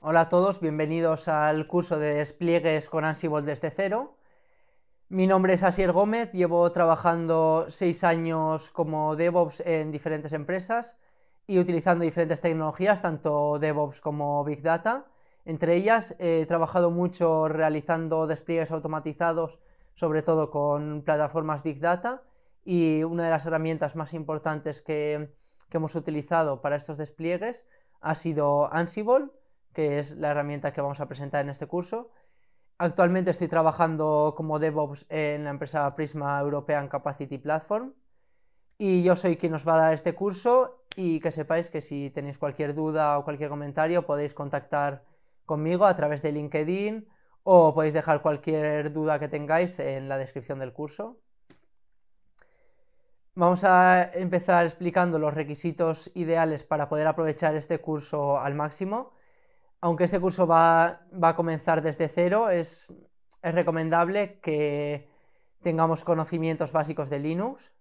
Hola a todos, bienvenidos al curso de despliegues con Ansible desde cero. Mi nombre es Asier Gómez, llevo trabajando seis años como DevOps en diferentes empresas y utilizando diferentes tecnologías, tanto DevOps como Big Data. Entre ellas he trabajado mucho realizando despliegues automatizados, sobre todo con plataformas Big Data, y una de las herramientas más importantes que, hemos utilizado para estos despliegues ha sido Ansible que es la herramienta que vamos a presentar en este curso. Actualmente estoy trabajando como DevOps en la empresa Prisma European Capacity Platform y yo soy quien os va a dar este curso y que sepáis que si tenéis cualquier duda o cualquier comentario podéis contactar conmigo a través de LinkedIn o podéis dejar cualquier duda que tengáis en la descripción del curso. Vamos a empezar explicando los requisitos ideales para poder aprovechar este curso al máximo aunque este curso va, a comenzar desde cero, es, recomendable que tengamos conocimientos básicos de Linux.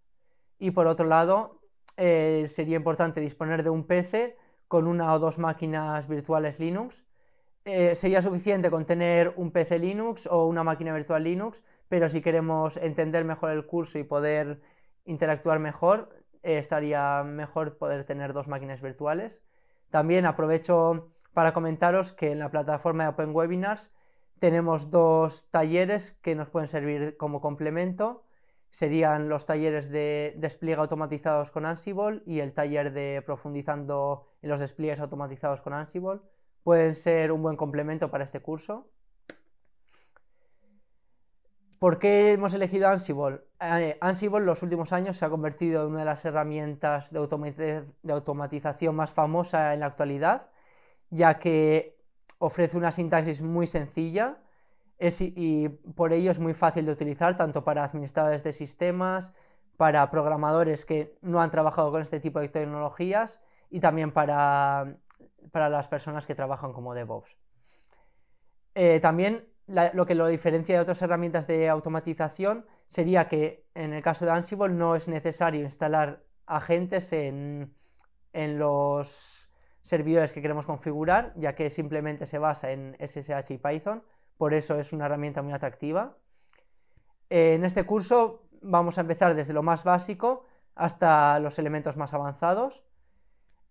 Y por otro lado, eh, sería importante disponer de un PC con una o dos máquinas virtuales Linux. Eh, sería suficiente con tener un PC Linux o una máquina virtual Linux, pero si queremos entender mejor el curso y poder interactuar mejor, eh, estaría mejor poder tener dos máquinas virtuales. También aprovecho para comentaros que en la plataforma de Open Webinars tenemos dos talleres que nos pueden servir como complemento. Serían los talleres de despliegue automatizados con Ansible y el taller de profundizando en los despliegues automatizados con Ansible. Pueden ser un buen complemento para este curso. ¿Por qué hemos elegido Ansible? Eh, Ansible en los últimos años se ha convertido en una de las herramientas de, de automatización más famosa en la actualidad ya que ofrece una sintaxis muy sencilla y por ello es muy fácil de utilizar tanto para administradores de sistemas, para programadores que no han trabajado con este tipo de tecnologías y también para, para las personas que trabajan como DevOps. Eh, también lo que lo diferencia de otras herramientas de automatización sería que en el caso de Ansible no es necesario instalar agentes en los servidores que queremos configurar, ya que simplemente se basa en SSH y Python, por eso es una herramienta muy atractiva. Eh, en este curso vamos a empezar desde lo más básico hasta los elementos más avanzados.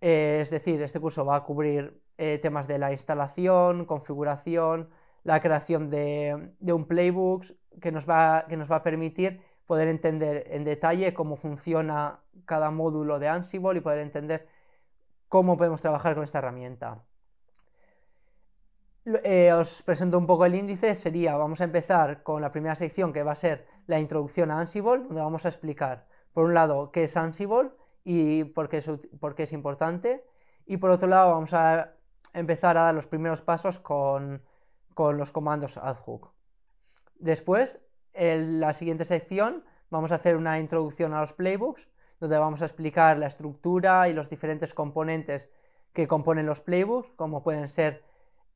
Eh, es decir, este curso va a cubrir eh, temas de la instalación, configuración, la creación de, un playbook que nos, va, que nos va a permitir poder entender en detalle cómo funciona cada módulo de Ansible y poder entender cómo podemos trabajar con esta herramienta. Eh, os presento un poco el índice, sería, vamos a empezar con la primera sección que va a ser la introducción a Ansible, donde vamos a explicar, por un lado, qué es Ansible y por qué es, importante, y por otro lado vamos a empezar a dar los primeros pasos con, con los comandos ad-hoc. Después, en la siguiente sección, vamos a hacer una introducción a los playbooks, donde vamos a explicar la estructura y los diferentes componentes que componen los playbooks, como pueden ser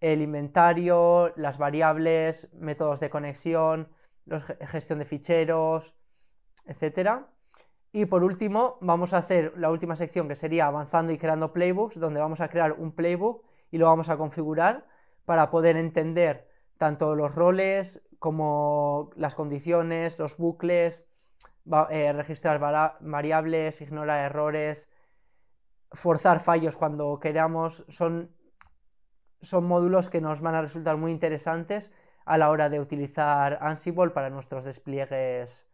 el inventario, las variables, métodos de conexión, los, gestión de ficheros, etc. Y por último, vamos a hacer la última sección que sería avanzando y creando playbooks, donde vamos a crear un playbook y lo vamos a configurar para poder entender tanto los roles como las condiciones, los bucles, eh, registrar variables, ignorar errores, forzar fallos cuando queramos, son, son módulos que nos van a resultar muy interesantes a la hora de utilizar Ansible para nuestros despliegues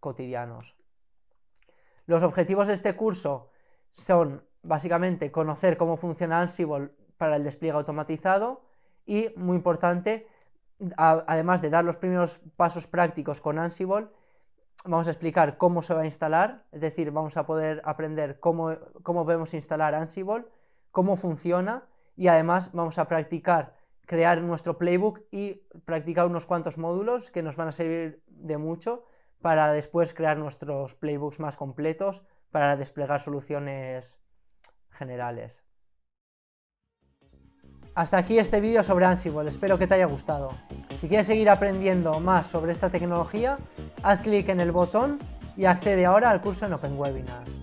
cotidianos. Los objetivos de este curso son básicamente conocer cómo funciona Ansible para el despliegue automatizado y, muy importante, además de dar los primeros pasos prácticos con Ansible, vamos a explicar cómo se va a instalar, es decir, vamos a poder aprender cómo, cómo podemos instalar Ansible, cómo funciona y además vamos a practicar crear nuestro playbook y practicar unos cuantos módulos que nos van a servir de mucho para después crear nuestros playbooks más completos para desplegar soluciones generales. Hasta aquí este vídeo sobre Ansible, espero que te haya gustado. Si quieres seguir aprendiendo más sobre esta tecnología, Haz clic en el botón y accede ahora al curso en Open Webinars.